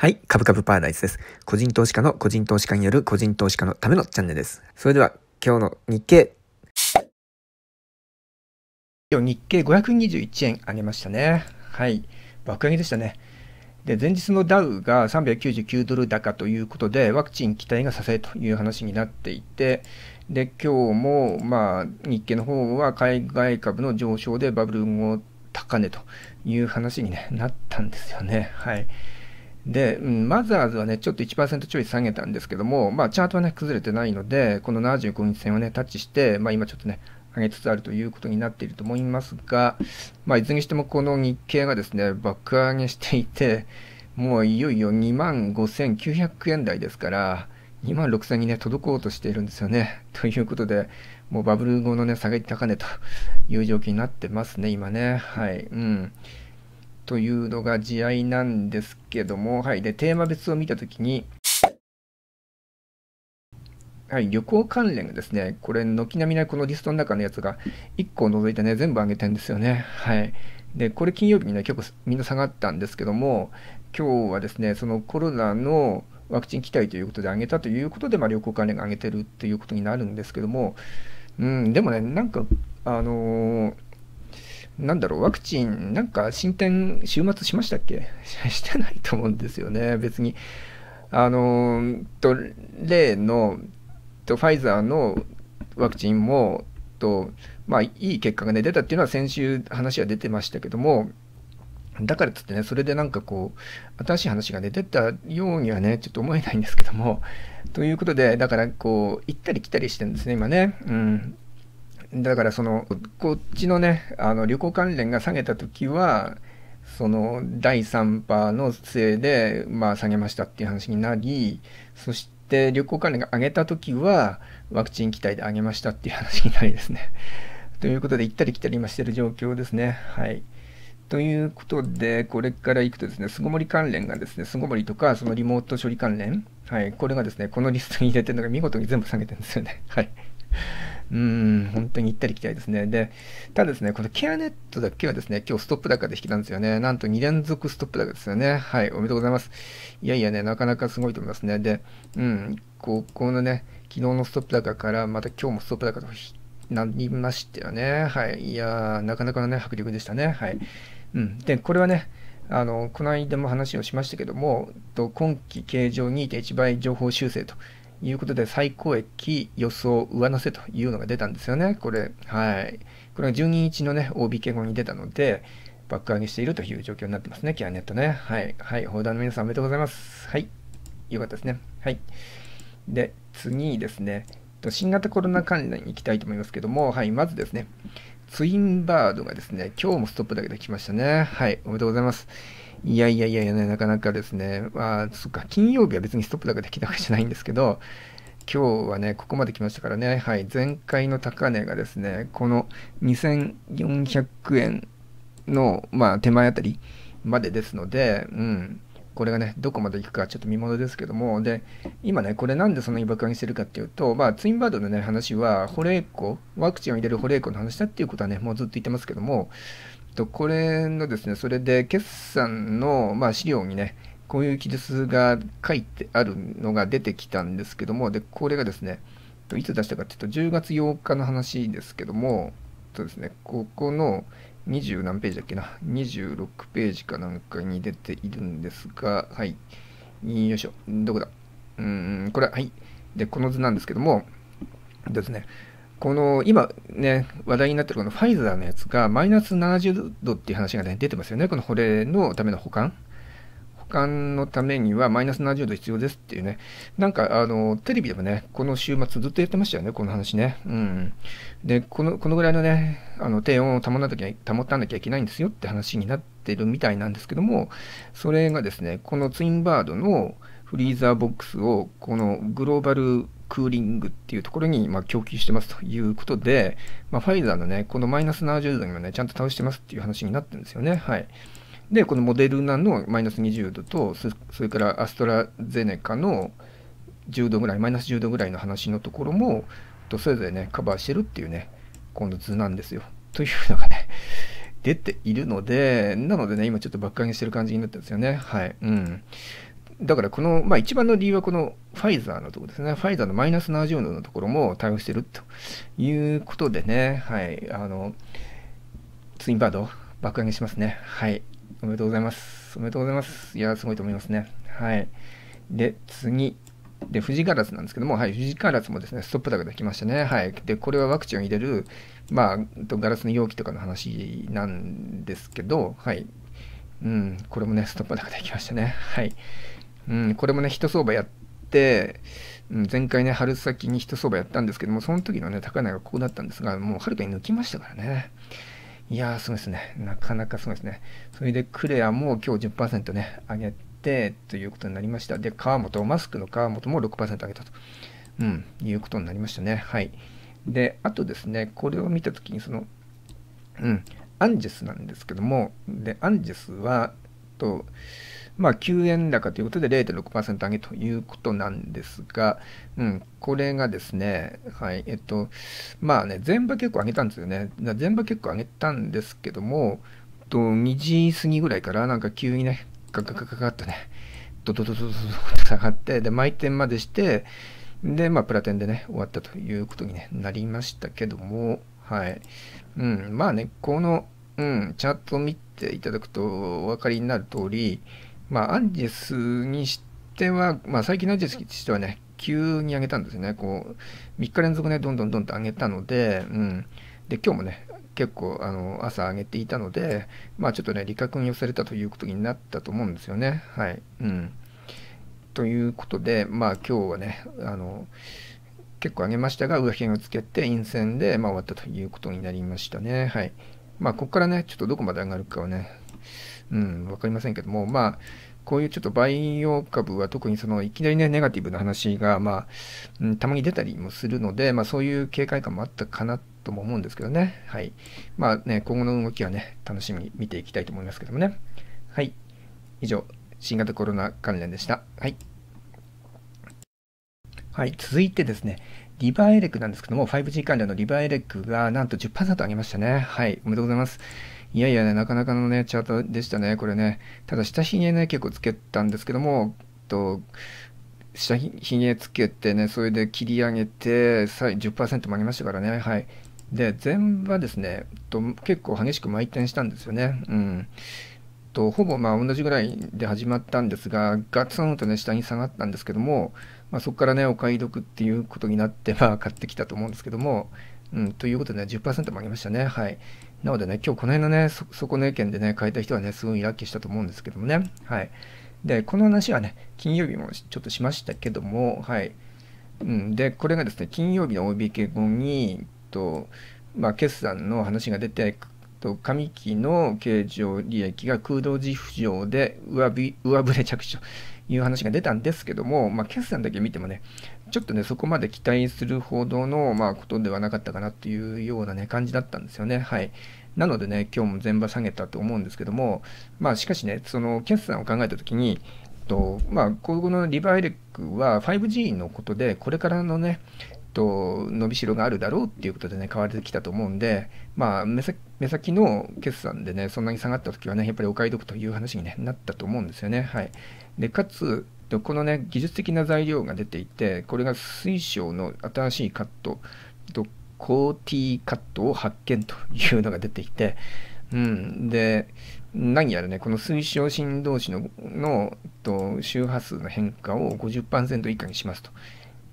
はい。株ブパラダイスです。個人投資家の個人投資家による個人投資家のためのチャンネルです。それでは今日の日経。今日日経521円上げましたね。はい。爆上げでしたね。で、前日のダウが399ドル高ということで、ワクチン期待がさせという話になっていて、で、今日も、まあ、日経の方は海外株の上昇でバブル後高値という話に、ね、なったんですよね。はい。で、うん、マザーズはね、ちょっと1%ちょい下げたんですけども、まあ、チャートはね、崩れてないので、この75日線をね、タッチして、まあ、今ちょっとね、上げつつあるということになっていると思いますが、まあ、いずれにしてもこの日経がですね、爆上げしていて、もういよいよ2万5900円台ですから、2万6000にね、届こうとしているんですよね。ということで、もうバブル後のね、下げ高値という状況になってますね、今ね。はい。うん。というのが地合なんですけども、はい。で、テーマ別を見たときに、はい、旅行関連がですね、これ、軒並みね、このリストの中のやつが、1個除いてね、全部上げてんですよね。はい。で、これ金曜日にね、結構みんな下がったんですけども、今日はですね、そのコロナのワクチン期待ということで上げたということで、まあ、旅行関連が上げてるっていうことになるんですけども、うん、でもね、なんか、あのーなんだろう、ワクチン、なんか進展、週末しましたっけ してないと思うんですよね、別に。あのと例のとファイザーのワクチンもと、まあ、いい結果が、ね、出たっていうのは先週話は出てましたけども、だからつってね、それでなんかこう、新しい話が、出出たようにはね、ちょっと思えないんですけども、ということで、だからこう、行ったり来たりしてるんですね、今ね。うんだからそのこっちのねあの旅行関連が下げた時はその第3波のせいで、まあ、下げましたっていう話になりそして旅行関連が上げた時はワクチン期待で上げましたっていう話になりですね。ということで行ったり来たり今してる状況ですね。はい。ということで、これから行くとですね、巣ごもり関連がですね、巣ごもりとか、そのリモート処理関連、はい、これがですね、このリストに入れてるのが見事に全部下げてるんですよね。はい。うん、本当に行ったり来たりですね。で、ただですね、このケアネットだけはですね、今日ストップ高で引きなんですよね。なんと2連続ストップ高ですよね。はい、おめでとうございます。いやいやね、なかなかすごいと思いますね。で、うん、ここのね、昨日のストップ高からまた今日もストップ高となりましたよね。はい、いやー、なかなかのね、迫力でしたね。はい。うん、で、これはね、あの、この間も話をしましたけども、と今期形状2.1倍情報修正ということで、最高益予想上乗せというのが出たんですよね、これ。はい。これが12日のね、OB 敬語に出たので、爆上げしているという状況になってますね、キャーネットね。はい。はい。報道の皆さんおめでとうございます。はい。よかったですね。はい。で、次ですね、新型コロナ関連に行きたいと思いますけども、はい。まずですね、ツインバードがですね、今日もストップだけで来ましたね。はい。おめでとうございます。いやいやいやいや、ね、なかなかですね、まあ、そっか、金曜日は別にストップだけできたわけじゃないんですけど、今日はね、ここまで来ましたからね、はい、前回の高値がですね、この2400円の、まあ、手前あたりまでですので、うん、これがね、どこまで行くかちょっと見ものですけども、で、今ね、これなんでそんなに爆上げしてるかっていうと、まあ、ツインバードのね、話は、保冷庫、ワクチンを入れる保冷庫の話だっていうことはね、もうずっと言ってますけども、と、これのですね、それで決算の、まあ、資料にね、こういう記述が書いてあるのが出てきたんですけども、で、これがですね、いつ出したかちょいうと、10月8日の話ですけども、うですね、ここの20何ページだっけな、26ページかなんかに出ているんですが、はい。よいしょ、どこだうーん、これはい。で、この図なんですけども、ですね、この今ね、話題になってるこのファイザーのやつがマイナス70度っていう話がね、出てますよね。この保冷のための保管。保管のためにはマイナス70度必要ですっていうね。なんかあの、テレビでもね、この週末ずっとやってましたよね、この話ね。うん。で、この、このぐらいのね、あの、低温を保たなきゃ、保たなきゃいけないんですよって話になってるみたいなんですけども、それがですね、このツインバードのフリーザーボックスを、このグローバルクーリングっていうところに、ま供給してますということで、まあ、ファイザーのね、このマイナス70度にもね、ちゃんと倒してますっていう話になってるんですよね。はい。で、このモデルナのマイナス20度と、それからアストラゼネカの10度ぐらい、マイナス10度ぐらいの話のところも、とそれぞれね、カバーしてるっていうね、この図なんですよ。というのがね、出ているので、なのでね、今ちょっとっかりにしてる感じになってるんですよね。はい。うん。だからこの、まあ、一番の理由はこのファイザーのところですね。ファイザーのマイナス70度のところも対応してるということでね、はい、あの、ツインバード爆上げしますね。はい。おめでとうございます。おめでとうございます。いや、すごいと思いますね。はい。で、次。で、富士ガラスなんですけども、はい、富士ガラスもですね、ストップ高できましたね。はい。で、これはワクチンを入れる、まあ、ガラスの容器とかの話なんですけど、はい。うん、これもね、ストップ高できましたね。はい。うん、これもね、一相場やって、うん、前回ね、春先に一相場やったんですけども、その時のね、高値がここだったんですが、もうはるかに抜きましたからね。いやー、すごいですね。なかなかすごいですね。それで、クレアも今日10%ね、上げて、ということになりました。で、川本、マスクの川本も6%上げたと。うん、いうことになりましたね。はい。で、あとですね、これを見たときに、その、うん、アンジェスなんですけども、で、アンジェスは、と、まあ、9円高ということで0.6%上げということなんですが、うん、これがですね、はい、えっと、まあね、全場結構上げたんですよね。全場結構上げたんですけども、と2時過ぎぐらいからなんか急にね、ガガガガガッとね、ドドドドドドと下がって、で、毎点までして、で、まあ、プラテンでね、終わったということに、ね、なりましたけども、はい。うん、まあね、この、うん、チャートを見ていただくとお分かりになる通り、まあ、アンジェスにしては、まあ、最近のアンジェスにしてはね、急に上げたんですね。こう、3日連続ね、どんどんどんと上げたので、うん。で、今日もね、結構、あの、朝上げていたので、まあ、ちょっとね、利確に寄せれたということになったと思うんですよね。はい。うん。ということで、まあ、今日はね、あの、結構上げましたが、上辺をつけて、陰線で、まあ、終わったということになりましたね。はい。まあ、ここからね、ちょっとどこまで上がるかをね、うん、分かりませんけども、まあ、こういうちょっとバイオ株は特にそのいきなりね、ネガティブな話が、まあ、うん、たまに出たりもするので、まあ、そういう警戒感もあったかなとも思うんですけどね。はい。まあね、今後の動きはね、楽しみに見ていきたいと思いますけどもね。はい。以上、新型コロナ関連でした。はい。はい、続いてですね、リバーエレクなんですけども、5G 関連のリバーエレクがなんと10%上げましたね。はい、おめでとうございます。いやいやね、なかなかのね、チャートでしたね、これね。ただ、下げね、結構つけたんですけども、と、下げつけてね、それで切り上げて、10%曲げましたからね、はい。で、全部はですね、と結構激しく毎転したんですよね。うん。と、ほぼまあ同じぐらいで始まったんですが、ガツンとね、下に下がったんですけども、まあ、そこからね、お買い得っていうことになって、まあ、買ってきたと思うんですけども、うん、ということでね、10%曲げましたね。はい。なのでね、今日この辺のね、そ、そこの意見でね、変えた人はね、すごいラッキーしたと思うんですけどもね。はい。で、この話はね、金曜日もちょっとしましたけども、はい。うん、で、これがですね、金曜日の OBK 後に、と、まあ、決算の話が出て、と上期の経常利益が空洞事浮上で上上振れ着手。いう話が出たんですけども、まあ、決算だけ見てもね、ちょっとね、そこまで期待するほどの、まあ、ことではなかったかなっていうようなね、感じだったんですよね。はい。なのでね、今日も全場下げたと思うんですけども、まあ、しかしね、その決算を考えたときに、とまあ、後のリバイレックは 5G のことで、これからのね、と伸びしろがあるだろうっていうことでね買われてきたと思うんで、まあ、目先の決算でねそんなに下がった時はねやっぱりお買い得という話に、ね、なったと思うんですよね。はい、でかつこのね技術的な材料が出ていてこれが水晶の新しいカットとコーティーカットを発見というのが出ていて、うん、で何やらねこの水晶振動子ののと周波数の変化を50%以下にしますと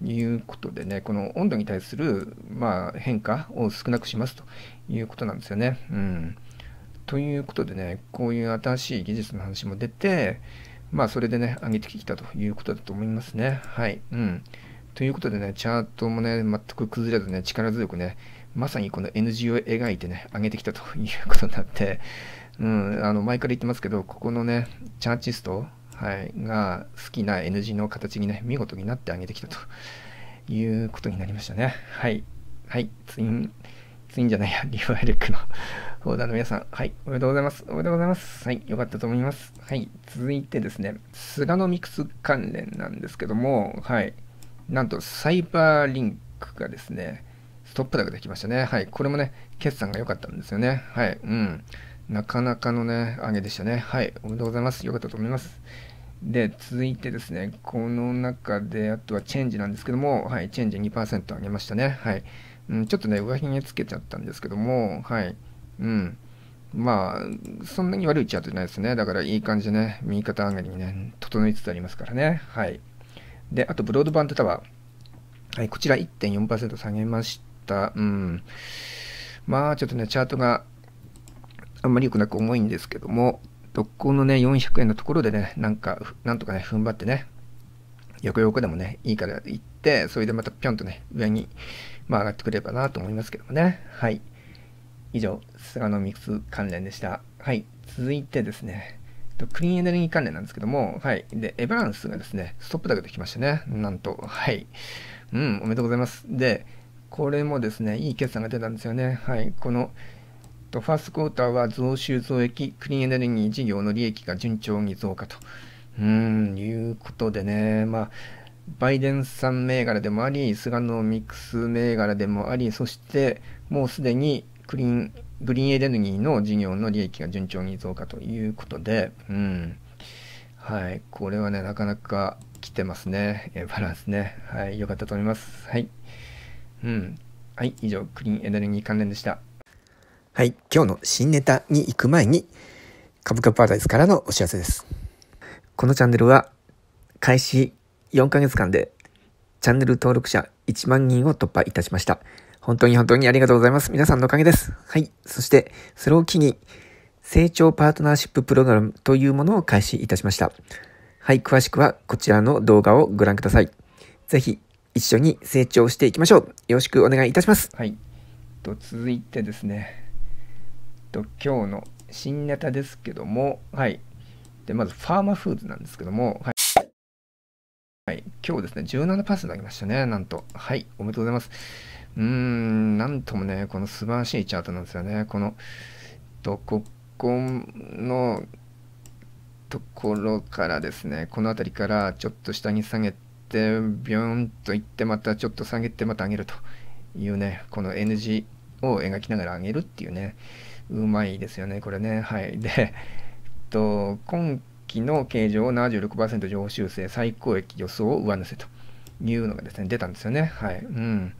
いうことでね、この温度に対する、まあ、変化を少なくしますということなんですよね。うん、ということでね、こういう新しい技術の話も出て、まあ、それでね、上げてきたということだと思いますね。はい。うん。ということでね、チャートもね、全く崩れずね、力強くね、まさにこの N g を描いてね、上げてきたということになって、うん、あの、前から言ってますけど、ここのね、チャーチスト、はい、が好きな N 字の形にね、見事になってあげてきたということになりましたね。はい。はい。ツイン、ツインじゃないや、リファイルクのフォーダーの皆さん。はい。おめでとうございます。おめでとうございます。はい。よかったと思います。はい。続いてですね、スガノミクス関連なんですけども、はい。なんと、サイバーリンクがですね、ストップ高できましたね。はい。これもね、決算が良かったんですよね。はい。うん。なかなかのね、上げでしたね。はい。おめでとうございます。よかったと思います。で、続いてですね、この中で、あとはチェンジなんですけども、はい、チェンジ2%上げましたね。はい。うん、ちょっとね、上髭つけちゃったんですけども、はい。うん。まあ、そんなに悪いチャートじゃないですね。だからいい感じでね、右肩上がりにね、整いつつありますからね。はい。で、あと、ブロードバンドタワー。はい、こちら1.4%下げました。うん。まあ、ちょっとね、チャートがあんまり良くなく重いんですけども、特攻のね、400円のところでね、なんか、なんとかね、踏ん張ってね、横横でもね、いいから行って、それでまたぴょんとね、上に、まあ、上がってくれればなと思いますけどもね。はい。以上、菅野ミクス関連でした。はい。続いてですね、クリーンエネルギー関連なんですけども、はい。で、エバランスがですね、ストップだけできましたね。なんと、はい。うん、おめでとうございます。で、これもですね、いい決算が出たんですよね。はい。この、とファーストクォーターは増収増益、クリーンエネルギー事業の利益が順調に増加とうんいうことでね、まあ、バイデンさん銘柄でもあり、菅野ミックス銘柄でもあり、そしてもうすでにクリーングリーンエネルギーの事業の利益が順調に増加ということで、うん。はい。これはね、なかなか来てますね。えバランスね。はい。良かったと思います。はい。うん。はい。以上、クリーンエネルギー関連でした。はい、今日の新ネタに行く前に、株価パラダイスからのお知らせです。このチャンネルは、開始4ヶ月間で、チャンネル登録者1万人を突破いたしました。本当に本当にありがとうございます。皆さんのおかげです。はい、そして、それを機に、成長パートナーシッププログラムというものを開始いたしました。はい、詳しくはこちらの動画をご覧ください。ぜひ、一緒に成長していきましょう。よろしくお願いいたします。はい。と続いてですねと、今日の新ネタですけども、はい。で、まず、ファーマフーズなんですけども、はい。はい、今日ですね、17パス投げましたね、なんと。はい、おめでとうございます。うーん、なんともね、この素晴らしいチャートなんですよね。この、どここのところからですね、この辺りからちょっと下に下げて、ビョーンといって、またちょっと下げて、また上げるというね、この N g を描きながら上げるっていうね、うまいですよね、これね。はい。で、えっと、今期の形状を76%上修正、最高益予想を上乗せというのがですね、出たんですよね。はい。うん。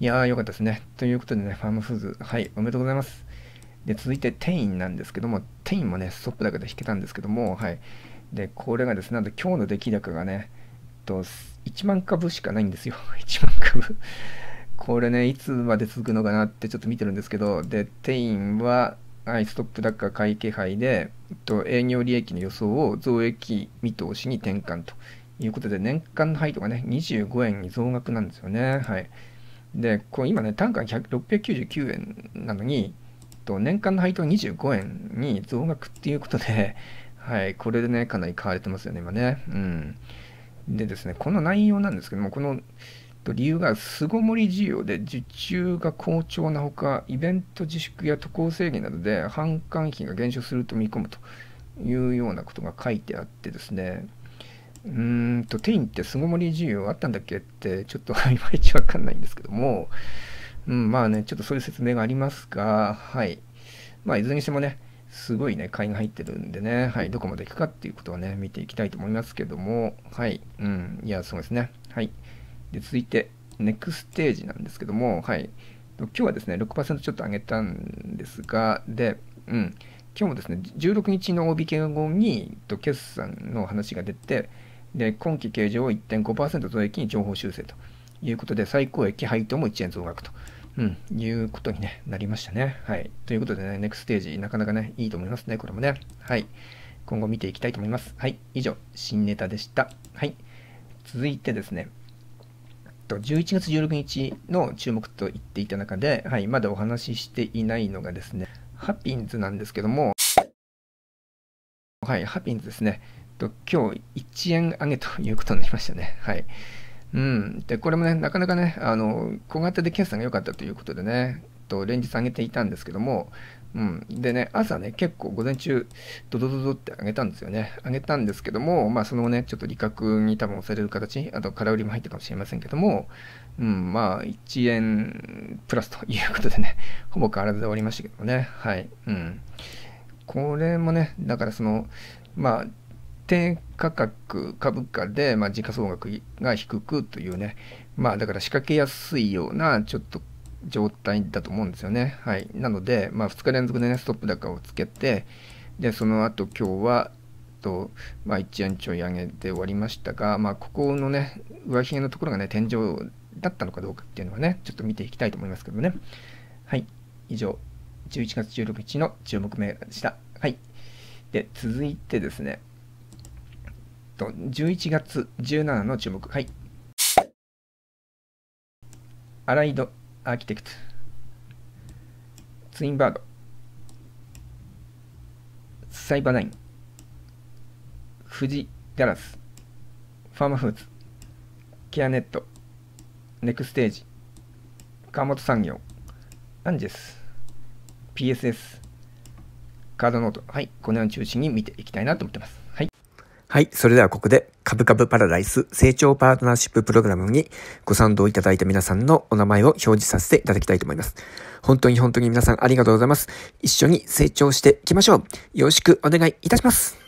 いやー、よかったですね。ということでね、ファームフーズ、はい、おめでとうございます。で、続いて、テインなんですけども、テインもね、ストップ高で引けたんですけども、はい。で、これがですね、なんと今日の出来高がね、えっと、1万株しかないんですよ。1 万株これね、いつまで続くのかなってちょっと見てるんですけど、で、テインは、はい、ストップ高買い気配で、えっと、営業利益の予想を増益見通しに転換ということで、年間の配当がね、25円に増額なんですよね。はい。で、こう今ね、単価が699円なのに、えっと、年間の配当25円に増額っていうことで、はい、これでね、かなり買われてますよね、今ね。うん。でですね、この内容なんですけども、この、と理由が巣ごもり需要で受注が好調なほかイベント自粛や渡航制限などで販管費が減少すると見込むというようなことが書いてあってですねうーんとテインって巣ごもり需要あったんだっけってちょっといまいちわかんないんですけども、うん、まあねちょっとそういう説明がありますがはいまあいずれにしてもねすごいね買いが入ってるんでね、はい、どこまでいくかっていうことはね見ていきたいと思いますけどもはい、うん、いやそうですねはい。で続いて、ネクステージなんですけども、はい。今日はですね、6%ちょっと上げたんですが、で、うん、今日もですね、16日の OB 会後に、決算の話が出て、で、今期計上を1.5%増益に情報修正ということで、最高益配当も1円増額と、うん、いうことに、ね、なりましたね。はい。ということでね、ネクステージ、なかなかね、いいと思いますね、これもね。はい。今後見ていきたいと思います。はい。以上、新ネタでした。はい。続いてですね、と、11月16日の注目と言っていた中で、はい、まだお話ししていないのがですね、ハピンズなんですけども、はい、ハピンズですね。と今日1円上げということになりましたね。はい。うん。で、これもね、なかなかね、あの、小型で決算が良かったということでね、と連日上げていたんですけども、うん、でね、朝ね、結構午前中、ドドドドってあげたんですよね。あげたんですけども、まあ、その後ね、ちょっと利確に多分押される形、あと空売りも入ったかもしれませんけども、うん、まあ、1円プラスということでね、ほぼ変わらずで終わりましたけどね。はい。うん。これもね、だからその、まあ、低価格株価で、まあ、時価総額が低くというね、まあ、だから仕掛けやすいような、ちょっと状態だと思うんですよね。はい。なので、まあ、2日連続でね、ストップ高をつけて、で、その後今日は、と、まあ、1円ちょい上げて終わりましたが、まあ、ここのね、上髭のところがね、天井だったのかどうかっていうのはね、ちょっと見ていきたいと思いますけどね。はい。以上、11月16日の注目銘柄でした。はい。で、続いてですね、と11月17の注目。はい。アライドアーキテクト、ツインバード、サイバーナイン、富士ガラス、ファーマフーズ、ケアネット、ネクステージ、川本産業、アンジェス、PSS、カードノート、はい、このように中心に見ていきたいなと思ってます。はい。はい。それではここで、カブカブパラダイス成長パートナーシッププログラムにご賛同いただいた皆さんのお名前を表示させていただきたいと思います。本当に本当に皆さんありがとうございます。一緒に成長していきましょう。よろしくお願いいたします。